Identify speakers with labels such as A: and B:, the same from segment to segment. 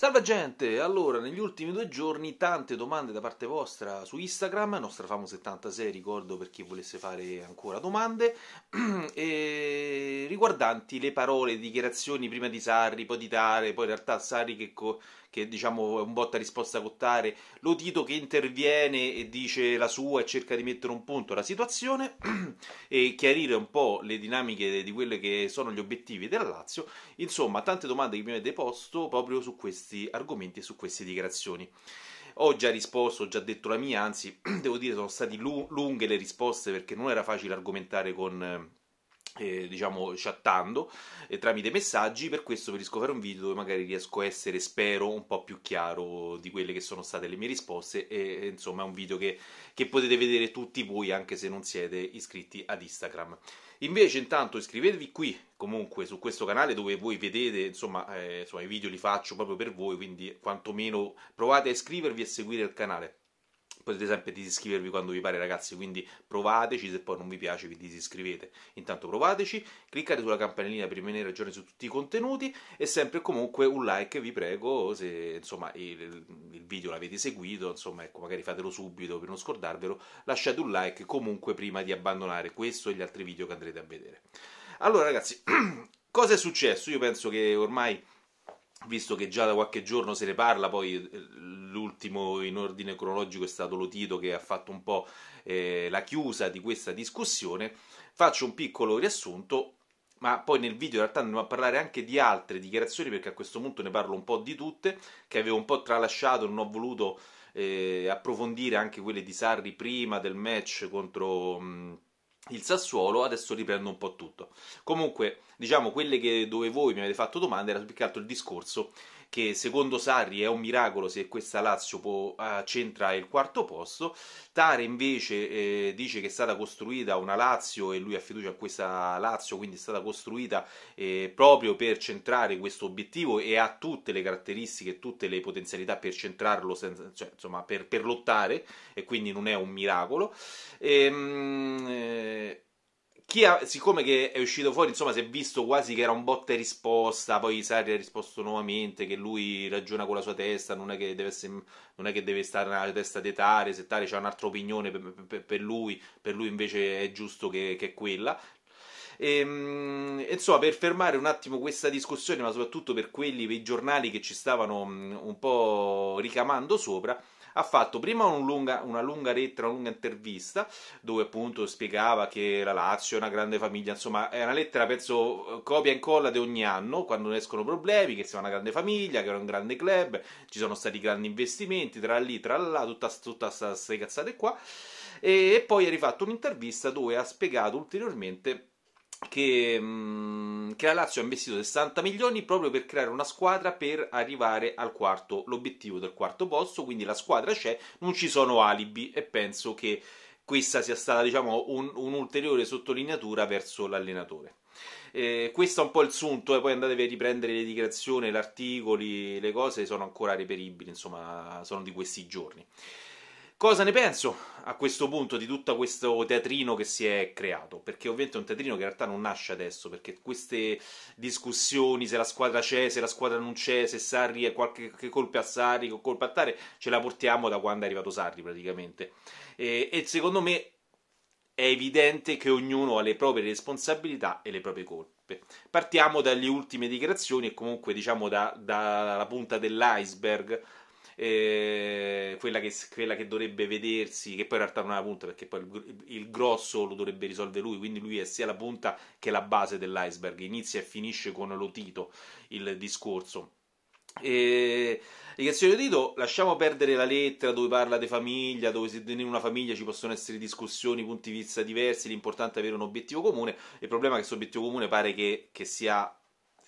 A: Salve gente! Allora, negli ultimi due giorni tante domande da parte vostra su Instagram, nostra famo 76, ricordo per chi volesse fare ancora domande, e riguardanti le parole, le dichiarazioni prima di Sarri, poi di Tare, poi in realtà Sarri che, co- che diciamo è un botta risposta cottare, lo Tito che interviene e dice la sua e cerca di mettere un punto alla situazione e chiarire un po' le dinamiche di quelli che sono gli obiettivi della Lazio. Insomma, tante domande che mi avete posto proprio su questi argomenti e su queste dichiarazioni ho già risposto, ho già detto la mia, anzi devo dire sono state lunghe le risposte perché non era facile argomentare con eh, diciamo chattando eh, tramite messaggi per questo per riesco un video dove magari riesco a essere spero un po' più chiaro di quelle che sono state le mie risposte e, e insomma è un video che, che potete vedere tutti voi anche se non siete iscritti ad Instagram Invece, intanto, iscrivetevi qui comunque su questo canale dove voi vedete, insomma, eh, insomma, i video li faccio proprio per voi, quindi quantomeno provate a iscrivervi e seguire il canale potete sempre disiscrivervi quando vi pare ragazzi, quindi provateci, se poi non vi piace vi disiscrivete. Intanto provateci, cliccate sulla campanellina per rimanere aggiornati su tutti i contenuti e sempre comunque un like vi prego se insomma il, il video l'avete seguito, insomma ecco magari fatelo subito per non scordarvelo, lasciate un like comunque prima di abbandonare questo e gli altri video che andrete a vedere. Allora ragazzi, cosa è successo? Io penso che ormai visto che già da qualche giorno se ne parla, poi eh, l'ultimo in ordine cronologico è stato Lotito che ha fatto un po' eh, la chiusa di questa discussione, faccio un piccolo riassunto, ma poi nel video in realtà andremo a parlare anche di altre dichiarazioni, perché a questo punto ne parlo un po' di tutte, che avevo un po' tralasciato, non ho voluto eh, approfondire anche quelle di Sarri prima del match contro... Mh, il Sassuolo, adesso riprendo un po' tutto. Comunque, diciamo, quelle che, dove voi mi avete fatto domande era più che altro il discorso che secondo Sarri è un miracolo se questa Lazio può accentra eh, il quarto posto. Tare invece eh, dice che è stata costruita una Lazio e lui ha fiducia a questa Lazio, quindi è stata costruita eh, proprio per centrare questo obiettivo e ha tutte le caratteristiche, tutte le potenzialità per centrarlo, senza, cioè, insomma, per, per, lottare e quindi non è un miracolo. Ehm, eh, chi ha, siccome che è uscito fuori, insomma, si è visto quasi che era un botta e risposta. Poi Sarri ha risposto nuovamente che lui ragiona con la sua testa, non è che deve, sem- non è che deve stare nella testa di Tare. Se Tare ha un'altra opinione per, per, per, lui, per lui invece è giusto che, che è quella. Ehm, e, insomma, per fermare un attimo questa discussione, ma soprattutto per quelli, per i giornali che ci stavano mm, un po' ricamando sopra, ha fatto prima un lunga, una lunga lettera, una lunga intervista, dove appunto spiegava che la Lazio è una grande famiglia, insomma è una lettera, penso, copia e incolla di ogni anno, quando escono problemi, che sia una grande famiglia, che era un grande club, ci sono stati grandi investimenti, tra lì, tra là, tutta queste cazzate qua, e, e poi ha rifatto un'intervista dove ha spiegato ulteriormente che, che, la Lazio ha investito 60 milioni proprio per creare una squadra per arrivare al quarto, l'obiettivo del quarto posto, quindi la squadra c'è, non ci sono alibi e penso che questa sia stata diciamo, un, un'ulteriore sottolineatura verso l'allenatore. Eh, questo è un po' il sunto, e eh, poi andatevi a riprendere le dichiarazioni, gli articoli, le cose sono ancora reperibili, insomma, sono di questi giorni. Cosa ne penso a questo punto di tutto questo teatrino che si è creato? Perché ovviamente è un teatrino che in realtà non nasce adesso, perché queste discussioni se la squadra c'è, se la squadra non c'è, se Sarri è qualche che colpa a Sarri, che colpa a Tare, ce la portiamo da quando è arrivato Sarri praticamente. E, e secondo me è evidente che ognuno ha le proprie responsabilità e le proprie colpe. Partiamo dalle ultime dichiarazioni e comunque diciamo da, da, dalla punta dell'iceberg eh, quella, che, quella, che, dovrebbe vedersi, che poi in realtà non è la punta perché poi il, il, grosso lo dovrebbe risolvere lui, quindi lui è sia la punta che la base dell'iceberg, inizia e finisce con lo Tito il discorso. E... Ricazione di Tito, lasciamo perdere la lettera dove parla di famiglia, dove in una famiglia ci possono essere discussioni, punti di vista diversi, l'importante è avere un obiettivo comune. Il problema è che questo obiettivo comune pare che, che sia...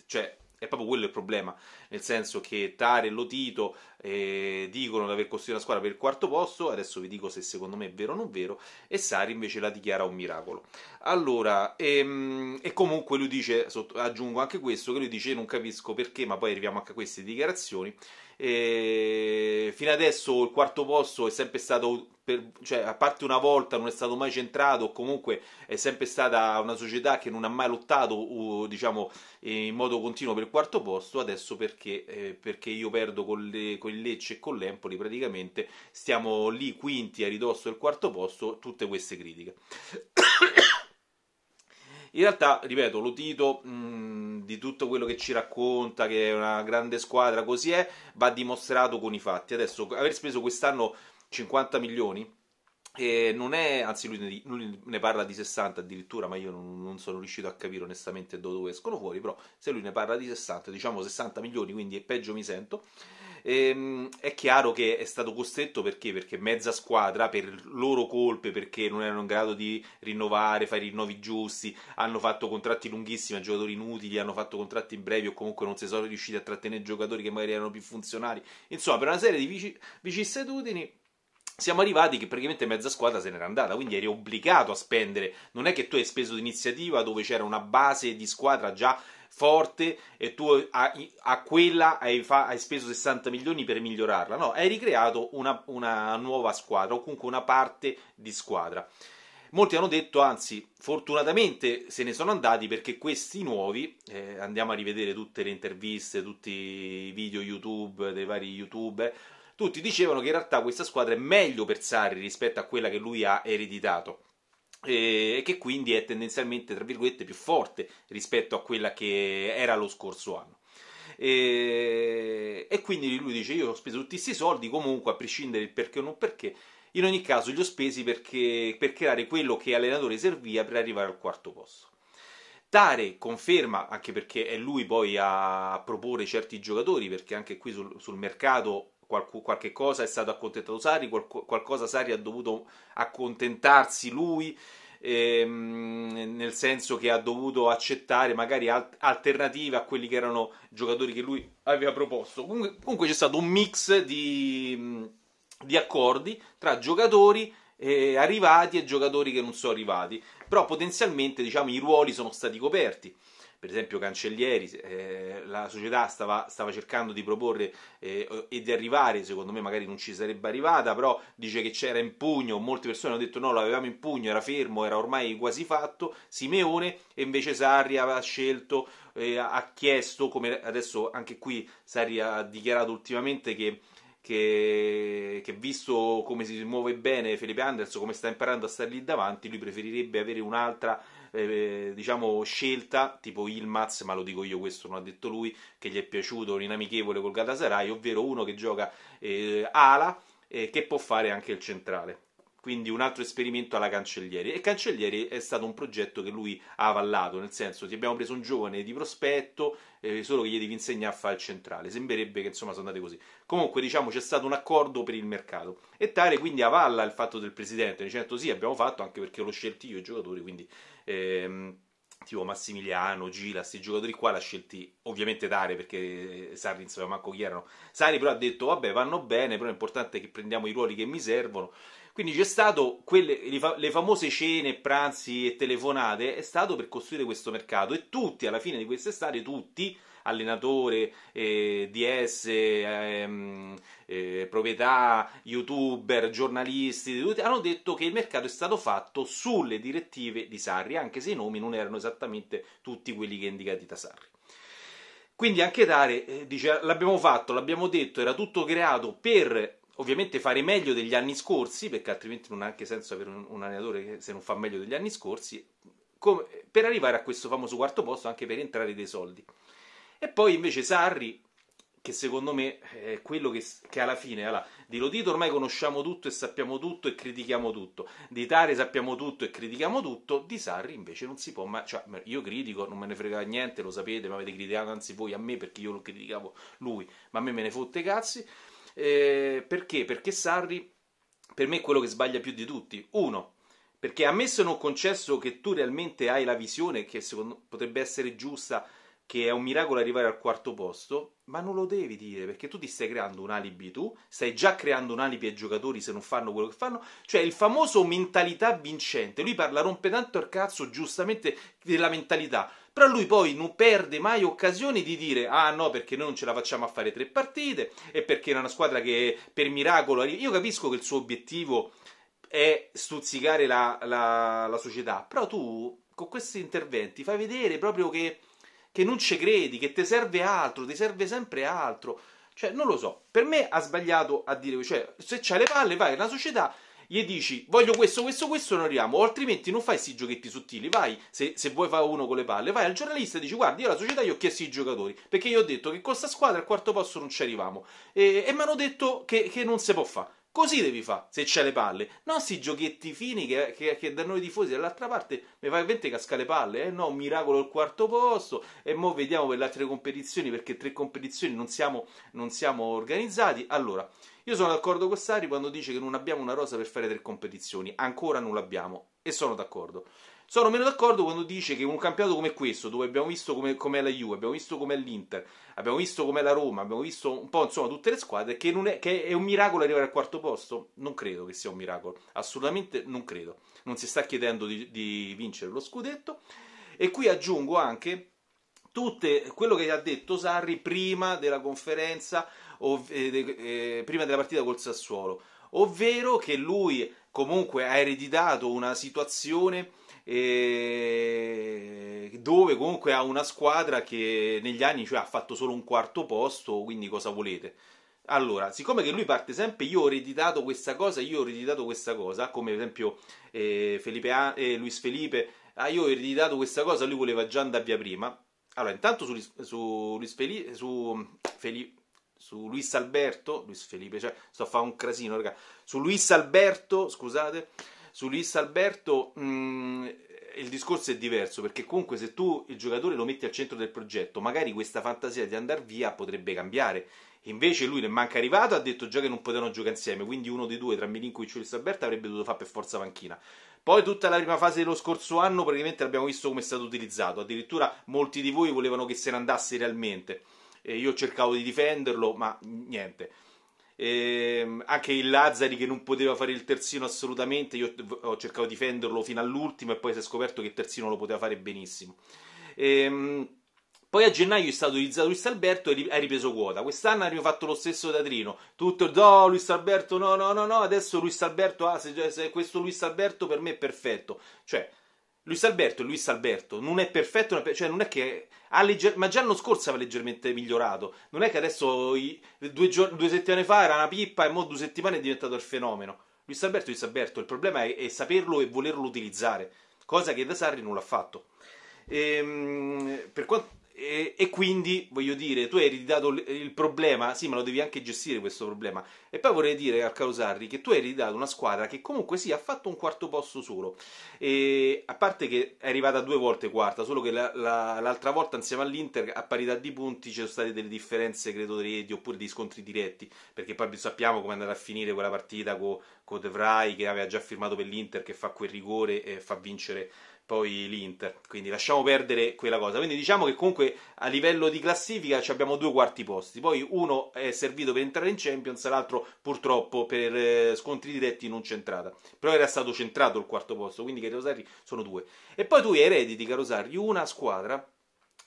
A: Cioè, è proprio quello il problema, nel senso che Tare e Lotito eh, dicono di aver costruito la squadra per il quarto posto, adesso vi dico se secondo me è vero o non vero, e Sari invece la dichiara un miracolo. Allora, ehm, e comunque lui dice, aggiungo anche questo, che lui dice non capisco perché, ma poi arriviamo anche a queste dichiarazioni, e fino adesso il quarto posto è sempre stato, per, cioè, a parte una volta, non è stato mai centrato. Comunque è sempre stata una società che non ha mai lottato, uh, diciamo, in modo continuo per il quarto posto. Adesso perché, eh, perché io perdo con, le, con il Lecce e con l'Empoli, praticamente stiamo lì quinti a ridosso del quarto posto. Tutte queste critiche. In realtà, ripeto, lo Tito mh, di tutto quello che ci racconta, che è una grande squadra, così è, va dimostrato con i fatti. Adesso, aver speso quest'anno 50 milioni. E eh, non è, anzi, lui ne, ne, parla di 60 addirittura, ma io non, non sono riuscito a capire onestamente dove escono fuori. Però, se lui ne parla di 60, diciamo 60 milioni, quindi peggio mi sento ehm, è chiaro che è stato costretto perché? Perché mezza squadra, per loro colpe, perché non erano in grado di rinnovare, fare i rinnovi giusti, hanno fatto contratti lunghissimi a giocatori inutili, hanno fatto contratti brevi o comunque non si sono riusciti a trattenere giocatori che magari erano più funzionali. Insomma, per una serie di vic- vicissitudini siamo arrivati che praticamente mezza squadra se n'era andata, quindi eri obbligato a spendere. Non è che tu hai speso d'iniziativa dove c'era una base di squadra già forte e tu a, a quella hai, fa, hai, speso 60 milioni per migliorarla. No, hai ricreato una, una nuova squadra o comunque una parte di squadra. Molti hanno detto, anzi, fortunatamente se ne sono andati perché questi nuovi, eh, andiamo a rivedere tutte le interviste, tutti i video YouTube dei vari youtuber tutti dicevano che in realtà questa squadra è meglio per Sarri rispetto a quella che lui ha ereditato eh, e che quindi è tendenzialmente tra virgolette più forte rispetto a quella che era lo scorso anno e, eh, e quindi lui dice io ho speso tutti questi soldi comunque a prescindere il perché o non perché in ogni caso li ho spesi perché, per creare quello che allenatore serviva per arrivare al quarto posto Tare conferma, anche perché è lui poi a proporre certi giocatori, perché anche qui sul, sul mercato qualc- qualche cosa è stato accontentato Sari, qual- qualcosa Sari ha dovuto accontentarsi lui. Ehm, nel senso che ha dovuto accettare magari al- alternative a quelli che erano giocatori che lui aveva proposto. Comunque, comunque c'è stato un mix di, di accordi tra giocatori eh, arrivati e giocatori che non sono arrivati, però potenzialmente diciamo, i ruoli sono stati coperti per esempio Cancellieri, eh, la società stava, stava, cercando di proporre eh, e di arrivare, secondo me magari non ci sarebbe arrivata, però dice che c'era in pugno, molte persone hanno detto no, l'avevamo in pugno, era fermo, era ormai quasi fatto, Simeone e invece Sarri aveva scelto, eh, ha chiesto, come adesso anche qui Sarri ha dichiarato ultimamente che che, che, visto come si muove bene Felipe Anderson, come sta imparando a star lì davanti, lui preferirebbe avere un'altra eh, eh, diciamo, scelta, tipo Ilmaz, ma lo dico io questo, non ha detto lui, che gli è piaciuto, un inamichevole col Galatasaray, ovvero uno che gioca eh, ala, eh, che può fare anche il centrale quindi un altro esperimento alla Cancellieri. E Cancellieri è stato un progetto che lui ha avallato, nel senso ti abbiamo preso un giovane di prospetto, eh, solo che gli devi insegnare a fare il centrale. Sembrerebbe che insomma sono andate così. Comunque diciamo c'è stato un accordo per il mercato. E Tare quindi avalla il fatto del presidente, dicendo sì abbiamo fatto anche perché l'ho scelto io i giocatori, quindi... Ehm, tipo Massimiliano, Gila, questi giocatori qua l'ha scelti ovviamente Tare perché eh, Sarri insomma manco chi erano. Sarri però ha detto vabbè vanno bene, però è importante che prendiamo i ruoli che mi servono quindi c'è stato quelle, le, famose cene, pranzi e telefonate, è stato per costruire questo mercato e tutti alla fine di quest'estate, tutti, allenatore, eh, DS, eh, eh, proprietà, youtuber, giornalisti, tutti, hanno detto che il mercato è stato fatto sulle direttive di Sarri, anche se i nomi non erano esattamente tutti quelli che indicati da Sarri. Quindi anche Tare eh, dice l'abbiamo fatto, l'abbiamo detto, era tutto creato per ovviamente fare meglio degli anni scorsi, perché altrimenti non ha anche senso avere un, un allenatore che se non fa meglio degli anni scorsi, come, per arrivare a questo famoso quarto posto anche per entrare dei soldi. E poi invece Sarri, che secondo me è quello che, che alla fine, allora, di Lodito ormai conosciamo tutto e sappiamo tutto e critichiamo tutto, di Tare sappiamo tutto e critichiamo tutto, di Sarri invece non si può mai, cioè io critico, non me ne frega niente, lo sapete, mi avete criticato anzi voi a me perché io lo criticavo lui, ma a me me ne fotte cazzi, eh, perché? Perché Sarri per me è quello che sbaglia più di tutti. Uno, perché ammesso e non concesso che tu realmente hai la visione che secondo, potrebbe essere giusta, che è un miracolo arrivare al quarto posto, ma non lo devi dire perché tu ti stai creando un alibi tu, stai già creando un alibi ai giocatori se non fanno quello che fanno, cioè il famoso mentalità vincente. Lui parla rompe tanto il cazzo giustamente della mentalità però lui poi non perde mai occasioni di dire ah no perché noi non ce la facciamo a fare tre partite e perché è una squadra che per miracolo io capisco che il suo obiettivo è stuzzicare la, la, la società però tu con questi interventi fai vedere proprio che, che non ci credi che ti serve altro ti serve sempre altro cioè non lo so per me ha sbagliato a dire cioè se c'hai le palle vai nella società gli dici voglio questo, questo, questo, non arriviamo, altrimenti non fai questi giochetti sottili, vai, se, se vuoi fare uno con le palle, vai al giornalista e dici guardi, io alla società gli ho chiesto i giocatori, perché gli ho detto che con questa squadra al quarto posto non ci arriviamo, e, e mi hanno detto che, che non si può fare. Così devi fare se c'è le palle, non sti giochetti fini che, che, che da noi tifosi dall'altra parte mi fa veramente casca le palle. Eh? No, un miracolo al quarto posto e mo vediamo per le altre competizioni perché tre competizioni non siamo, non siamo organizzati. Allora, io sono d'accordo con Sari quando dice che non abbiamo una rosa per fare tre competizioni, ancora non l'abbiamo e sono d'accordo. Sono meno d'accordo quando dice che un campionato come questo, dove abbiamo visto come, com'è la Juve, abbiamo visto com'è l'Inter, abbiamo visto com'è la Roma, abbiamo visto un po' insomma tutte le squadre, che, è, che è un miracolo arrivare al quarto posto? Non credo che sia un miracolo, assolutamente non credo. Non si sta chiedendo di, di vincere lo scudetto. E qui aggiungo anche tutto quello che ha detto Sarri prima della conferenza, ov- eh, eh, prima della partita col Sassuolo, ovvero che lui comunque ha ereditato una situazione eh, dove comunque ha una squadra che negli anni cioè, ha fatto solo un quarto posto, quindi cosa volete? Allora, siccome che lui parte sempre, io ho ereditato questa cosa, io ho ereditato questa cosa, come ad esempio eh, Felipe, eh, Luis Felipe, ah, io ho ereditato questa cosa, lui voleva già andare via prima, allora, intanto su, su, Luis, Felipe, su, Felipe, su Luis Alberto, Luis Felipe, cioè, sto a fare un casino, raga. Su Luis Alberto, scusate, su Luis Alberto mh, mm, il discorso è diverso, perché comunque se tu il giocatore lo metti al centro del progetto, magari questa fantasia di andare via potrebbe cambiare Invece lui non è manca arrivato, ha detto già che non potevano giocare insieme, quindi uno dei due tra Milinkovic e il Saberta avrebbe dovuto fare per forza panchina. Poi tutta la prima fase dello scorso anno praticamente l'abbiamo visto come è stato utilizzato, addirittura molti di voi volevano che se ne andasse realmente. E eh, io cercavo di difenderlo, ma niente. Eh, anche il Lazzari che non poteva fare il terzino assolutamente, io ho cercato di difenderlo fino all'ultimo e poi si è scoperto che il terzino lo poteva fare benissimo. Eh, poi a gennaio è stato utilizzato Luis Alberto e hai ripreso quota. Quest'anno abbiamo fatto lo stesso da Trino. Tutto, no, Luis Alberto, no, no, no, no. Adesso Luis Alberto, ah, se, se questo Luis Alberto per me è perfetto. Cioè, Luis Alberto è Luis Alberto, non è perfetto, cioè non è che Ha legger... ma già l'anno scorso aveva leggermente migliorato, non è che adesso i... due, giorni, due, settimane fa era una pippa e mo due settimane è diventato il fenomeno. Luis Alberto è Luis Alberto, il problema è, è saperlo e volerlo utilizzare, cosa che da Sarri non l'ha fatto. Ehm, per quanto e, eh, e, quindi, voglio dire, tu hai ereditato il problema, sì, ma lo devi anche gestire questo problema. E poi vorrei dire al Causarri che tu hai ereditato una squadra che comunque sì, ha fatto un quarto posto solo. E, a parte che è arrivata due volte quarta, solo che la, la, l'altra volta insieme all'Inter a parità di punti ci sono state delle differenze, credo, di reti oppure di scontri diretti, perché poi sappiamo come è andata a finire quella partita con co De Vrij che aveva già firmato per l'Inter, che fa quel rigore e fa vincere poi l'Inter, quindi lasciamo perdere quella cosa. Quindi diciamo che comunque a livello di classifica abbiamo due quarti posti, poi uno è servito per entrare in Champions, l'altro purtroppo per eh, scontri diretti non centrata, però era stato centrato il quarto posto, quindi che Rosari sono due. E poi tu erediti, Carosari, una squadra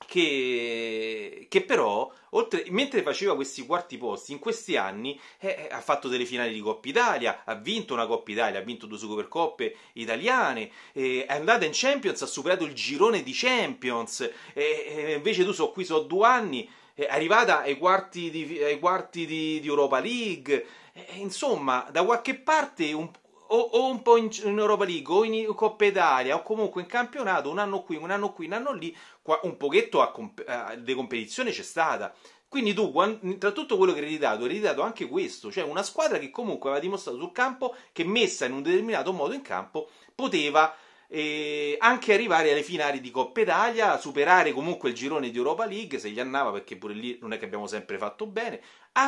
A: che, che però, oltre, mentre faceva questi quarti posti, in questi anni eh, eh, ha fatto delle finali di Coppa Italia, ha vinto una Coppa Italia, ha vinto due Supercoppe italiane, eh, è andata in Champions, ha superato il girone di Champions, eh, eh invece tu so qui, so due anni, è arrivata ai quarti di, ai quarti di, di Europa League, eh, insomma, da qualche parte un, o, o un po' in, in Europa League o in Coppa Italia o comunque in campionato, un anno qui, un anno qui, un anno lì, qua, un pochetto a comp- a, eh, di competizione c'è stata. Quindi tu, tra tutto quello che hai ereditato, hai ereditato anche questo, cioè una squadra che comunque aveva dimostrato sul campo che messa in un determinato modo in campo poteva eh, anche arrivare alle finali di Coppa Italia, superare comunque il girone di Europa League, se gli andava perché pure lì non è che abbiamo sempre fatto bene,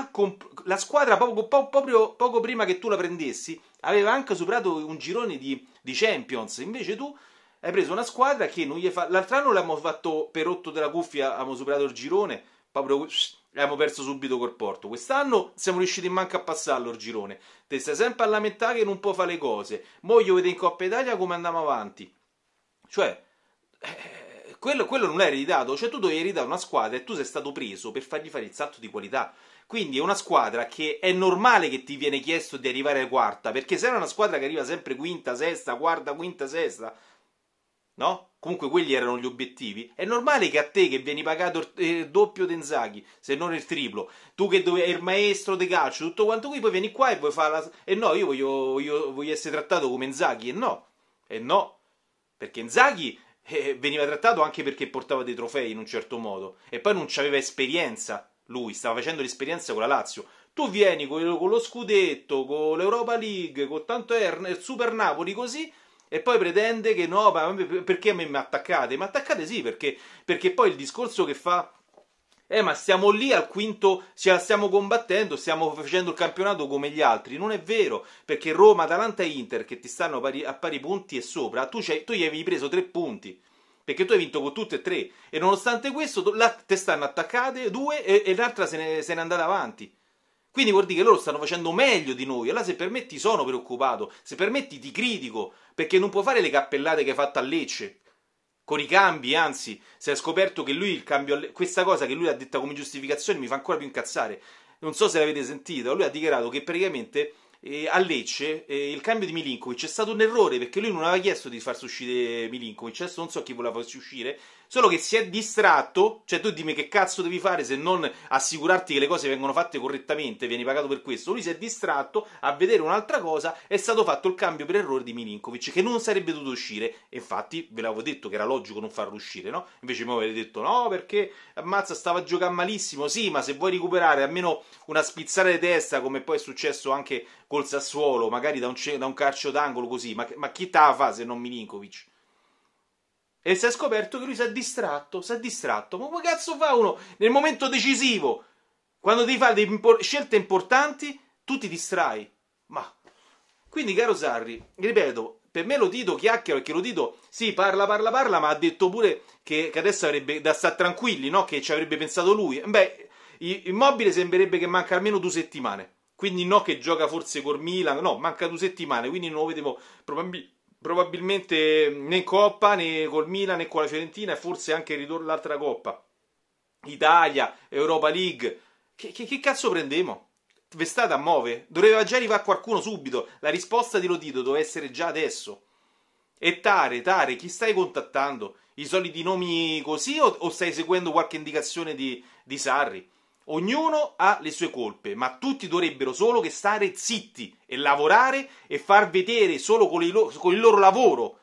A: comp- la squadra poco, po- proprio, poco prima che tu la prendessi aveva anche superato un girone di, di Champions. Invece tu hai preso una squadra che non gli fa. L'altro anno l'abbiamo fatto per rotto della cuffia, abbiamo superato il girone, proprio abbiamo perso subito col Porto. Quest'anno siamo riusciti manco a passarlo il girone. Te stai sempre a lamentare che non può fare le cose. Mo' io vedo in Coppa Italia come andiamo avanti. Cioè, eh, quello, quello, non è ereditato. Cioè, tu dovevi ereditare una squadra e tu sei stato preso per fargli fare il salto di qualità. Quindi è una squadra che è normale che ti viene chiesto di arrivare quarta, perché se era una squadra che arriva sempre quinta, sesta, quarta, quinta, sesta, no? Comunque quelli erano gli obiettivi. È normale che a te che vieni pagato il eh, doppio Denzaghi, se non il triplo, tu che dove, il maestro di calcio, tutto quanto qui, poi vieni qua e vuoi fare la... E no, io voglio, voglio, voglio essere trattato come Inzaghi, e no. E no. Perché Inzaghi eh, veniva trattato anche perché portava dei trofei in un certo modo. E poi non aveva esperienza lui stava facendo l'esperienza con la Lazio. Tu vieni con, lo scudetto, con l'Europa League, con tanto il Super Napoli così e poi pretende che no, ma perché mi attaccate? Ma attaccate sì, perché, perché poi il discorso che fa eh, ma stiamo lì al quinto, stiamo combattendo, stiamo facendo il campionato come gli altri. Non è vero, perché Roma, Atalanta e Inter, che ti stanno pari, a pari punti e sopra, tu, tu gli avevi preso tre punti. Perché tu hai vinto con tutte e tre. E nonostante questo, là te stanno attaccate due e, e l'altra se ne, se n'è andata avanti. Quindi vuol dire che loro stanno facendo meglio di noi. Allora, se permetti, sono preoccupato. Se permetti, ti critico. Perché non puoi fare le cappellate che hai fatto a Lecce. Con i cambi, anzi, si è scoperto che lui il cambio. Questa cosa che lui ha detta come giustificazione mi fa ancora più incazzare. Non so se l'avete sentita. Lui ha dichiarato che praticamente eh, a Lecce eh, il cambio di Milinkovic è stato un errore perché lui non aveva chiesto di farsi uscire Milinkovic, adesso non so chi voleva farsi uscire, solo che si è distratto, cioè tu dimmi che cazzo devi fare se non assicurarti che le cose vengono fatte correttamente, vieni pagato per questo. Lui si è distratto a vedere un'altra cosa, è stato fatto il cambio per errore di Milinkovic che non sarebbe dovuto uscire. Infatti ve l'avevo detto che era logico non farlo uscire, no? Invece mi avete detto no perché ammazza stava giocando malissimo. Sì, ma se vuoi recuperare almeno una spizzata di testa come poi è successo anche col Sassuolo, magari da un, da un calcio d'angolo così, ma, ma chi te la fa se non Milinkovic? E si è scoperto che lui si è distratto, si è distratto. Ma come cazzo fa uno nel momento decisivo? Quando devi fare impor- scelte importanti, tu ti distrai. Ma... Quindi, caro Sarri, ripeto, per me lo Lotito chiacchiera perché lo Lotito sì parla parla parla ma ha detto pure che, che adesso avrebbe da stare tranquilli no? che ci avrebbe pensato lui beh immobile sembrerebbe che manca almeno due settimane quindi no che gioca forse col Milan no manca due settimane quindi non lo vedevo probabilmente probabilmente né Coppa né col Milan né con la Fiorentina e forse anche ritorno l'altra Coppa. Italia, Europa League. Che, che, che cazzo prendiamo? Vestata a muove? Doveva già arrivare qualcuno subito. La risposta di Lodito doveva essere già adesso. E Tare, Tare, chi stai contattando? I soliti nomi così o, o stai seguendo qualche indicazione di, di Sarri? Ognuno ha le sue colpe, ma tutti dovrebbero solo che stare zitti e lavorare e far vedere solo con, lo- con il loro lavoro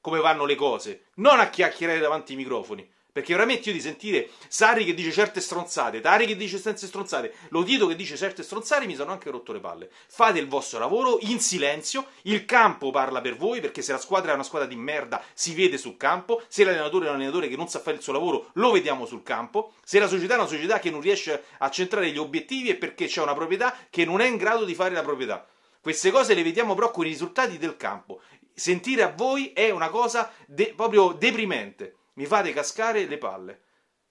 A: come vanno le cose, non a chiacchierare davanti ai microfoni. Perché veramente io di sentire Sari che dice certe stronzate, Tari che dice senza stronzate, Lotito che dice certe stronzate, mi sono anche rotto le palle. Fate il vostro lavoro in silenzio, il campo parla per voi, perché se la squadra è una squadra di merda si vede sul campo, se l'allenatore è un allenatore che non sa fare il suo lavoro lo vediamo sul campo, se la società è una società che non riesce a centrare gli obiettivi è perché c'è una proprietà che non è in grado di fare la proprietà. Queste cose le vediamo però con i risultati del campo. Sentire a voi è una cosa de- proprio deprimente. Mi fate cascare le palle.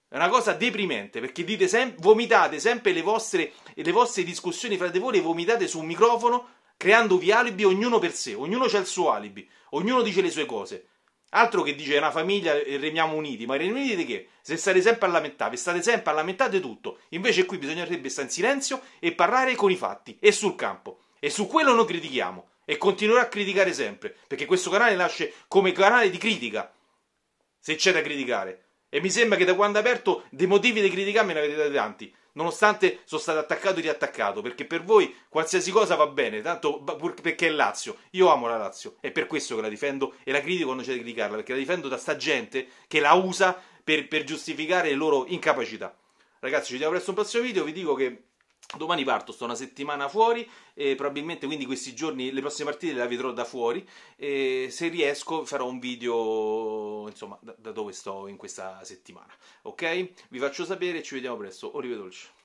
A: È una cosa deprimente perché dite sem- vomitate sempre le vostre, le vostre discussioni fra di voi, le vomitate su un microfono creandovi alibi ognuno per sé, ognuno c'ha il suo alibi, ognuno dice le sue cose. Altro che dice una famiglia e eh, remiamo uniti, ma remiamo uniti di che? Se state sempre a lamentare, state sempre a lamentare tutto. Invece qui bisognerebbe stare in silenzio e parlare con i fatti e sul campo. E su quello noi critichiamo e continuerò a criticare sempre, perché questo canale nasce come canale di critica se c'è da criticare. E mi sembra che da quando aperto dei motivi di criticarmi ne avete dati tanti. Nonostante sono stato attaccato e riattaccato, perché per voi qualsiasi cosa va bene, tanto perché è Lazio. Io amo la Lazio, è per questo che la difendo e la critico quando c'è da criticarla, perché la difendo da sta gente che la usa per, per giustificare le loro incapacità. Ragazzi, ci vediamo presto un prossimo video, vi dico che Domani parto, sto una settimana fuori e probabilmente quindi questi giorni, le prossime partite la vedrò da fuori e se riesco farò un video insomma da, da dove sto in questa settimana, ok? Vi faccio sapere, ci vediamo presto, arrivederci